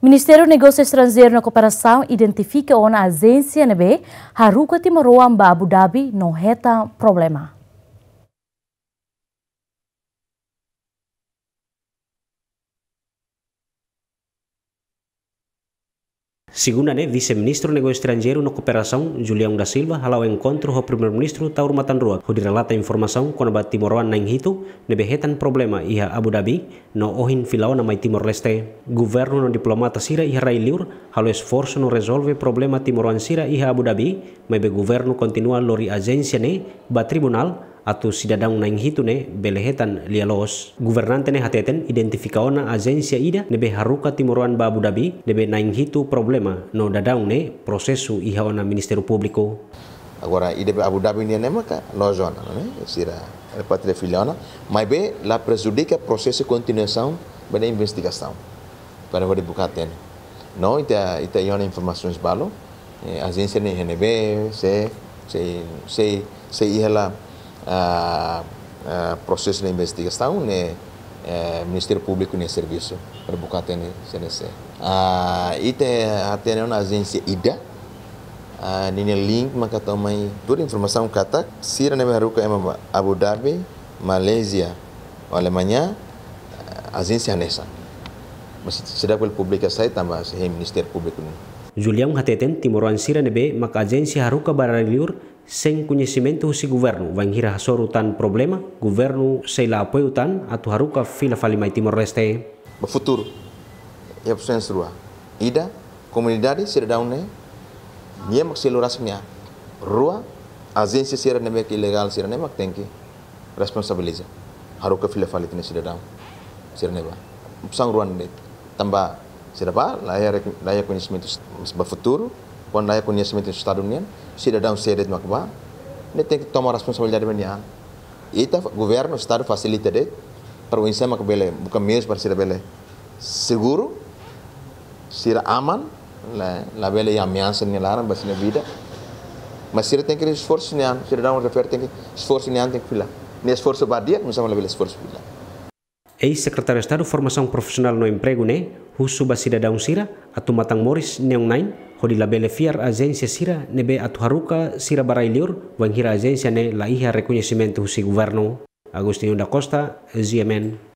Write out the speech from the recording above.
Ministério do Negócio Estrangeiro na Cooperação identifica uma a agência NB Haruka Timoroa Abu Dhabi não reta problema. Segundo né, vice-ministro negócio estrangeiro na cooperação, Julião da Silva, ao encontro o primeiro-ministro Taur Matanrua, onde relata informação quando a Timor-Wan na Inhito, nebehetan problema ia Abu Dhabi, no ohin filau na mai Timor-Leste. Governo no diplomata sira ia rai liur, ao esforço no resolve problema Timor-Wan sira ia Abu Dhabi, mebe o governo continua lori agência né, ba tribunal, atu sidadang na ne belehetan lialos guvernante ne hateten identifikaona agensia ida nebe haruka timoruan ba Abu Dhabi nebe na hitu problema no dadang ne prosesu ihaona ministeru publiko. agora ide be Abu Dhabi ne maka no zona ne sira repatria eh, filiona mai be la prejudica prosesu continuação da investigação para vou bukaten no ita ita iona informações balo eh, agência ne NB se se se se ihela proses eh, a tahun de investigação, no É, Ministério Público no serviço, para buscar a CNC. Ah, e até uma agência IDA, ah, link maka tamai toda informação kata sira ne meruka em Abu Dhabi, Malaysia, Alemanha, eh, agência nessa. Mas será que publica sai tambah o Ministério Público. Julian hateten timor sira nebe maka agensi haruka liur sem conhecimento seu governo vai hira soro tan problema governo sei lá apoio tan atu haruka fila fali mai timor leste o futuro é opção sua ida comunidade cidadão né minha maxeloras minha rua agência sira que ilegal sira mak tem que responsabiliza haruka fila fali tine cidadão sira neba sang ruan né tambah sira ba layak layak conhecimento mas futuro konlaya kun yasmitin sutadunnian sida dam sedet makba ne tek toma responsabilidade benia ita governo estado facilita de provincia makbele bukan mes par sida bele seguro sira aman la la bele yang miansa ni laran ne vida mas sira tem que esforço ni an sira dam refer tem que esforço ni an tem fila, ne esforço badia mas sama lebel esforço pila Ex-Secretário Estado Formação profesional no Emprego, né? Husu da Daun Sira, Atu Matang Morris, Neong Nain, hodi labele fiar agência sira nebe atuharuka sira barai liur wanghira agência ne la iha reconhecimento si guverno Agustino da Costa, ZMN.